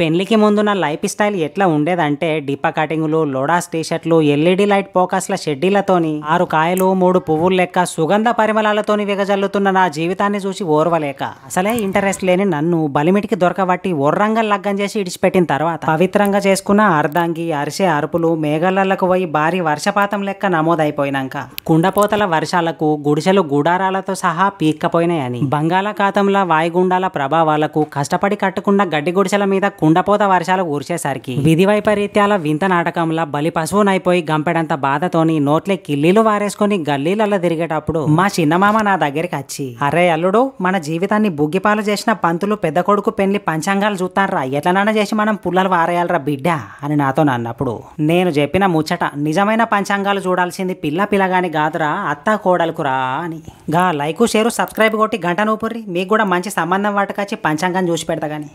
పెళ్లికి ముందు నా లైఫ్ స్టైల్ ఎట్లా ఉండేదంటే డిప్ప కటింగ్లు లోడాస్ టీషర్ట్లు ఎల్ఈడి లైట్ పోకస్ల షెడ్డీలతోని ఆరు కాయలు మూడు పువ్వులు లెక్క సుగంధ పరిమళాలతోని విగజల్లుతున్న నా జీవితాన్ని చూసి ఓర్వలేక అసలే ఇంట్రెస్ట్ లేని నన్ను బలిమిటికి దొరకబట్టి ఒర్రంగా లగ్గం చేసి ఇడిచిపెట్టిన తర్వాత పవిత్రంగా చేసుకున్న అర్ధాంగి అరిసే అరుపులు మేఘాలకు పోయి భారీ వర్షపాతం లెక్క నమోదైపోయినాక కుండపోతల వర్షాలకు గుడిసెలు గుడారాలతో సహా పీక్కపోయినాయని బంగాళాఖాతంలో వాయుగుండాల ప్రభావాలకు కష్టపడి కట్టుకున్న గడ్డి గుడిసెల మీద కుండపోత వర్షాలు కూర్చేసరికి విధి వైపరీత్యాల వింత నాటకంలో బలి పశువునైపోయి గంపెడంత బాధతోని నోట్లే కిల్లీలు వారేసుకుని గల్లీలలో తిరిగేటప్పుడు మా చిన్నమామ నా దగ్గరికి వచ్చి అరే అల్లుడు మన జీవితాన్ని బుగ్గిపాలు చేసిన పంతులు పెద్ద కొడుకు పెళ్లి పంచాంగాలు చూస్తాన్రా ఎట్లనైనా చేసి మనం పుల్లలు వారేయాలరా బిడ్డ అని నాతో అన్నప్పుడు నేను చెప్పిన ముచ్చట నిజమైన పంచాంగాలు చూడాల్సింది పిల్ల పిల్లగాని కాదురా అత్త కోడలుకురా అని గా లైకు షేరు సబ్స్క్రైబ్ కొట్టి గంట నూపుర్రి మీకు కూడా మంచి సంబంధం వాటికొచ్చి పంచాంగం చూసి పెడతా కానీ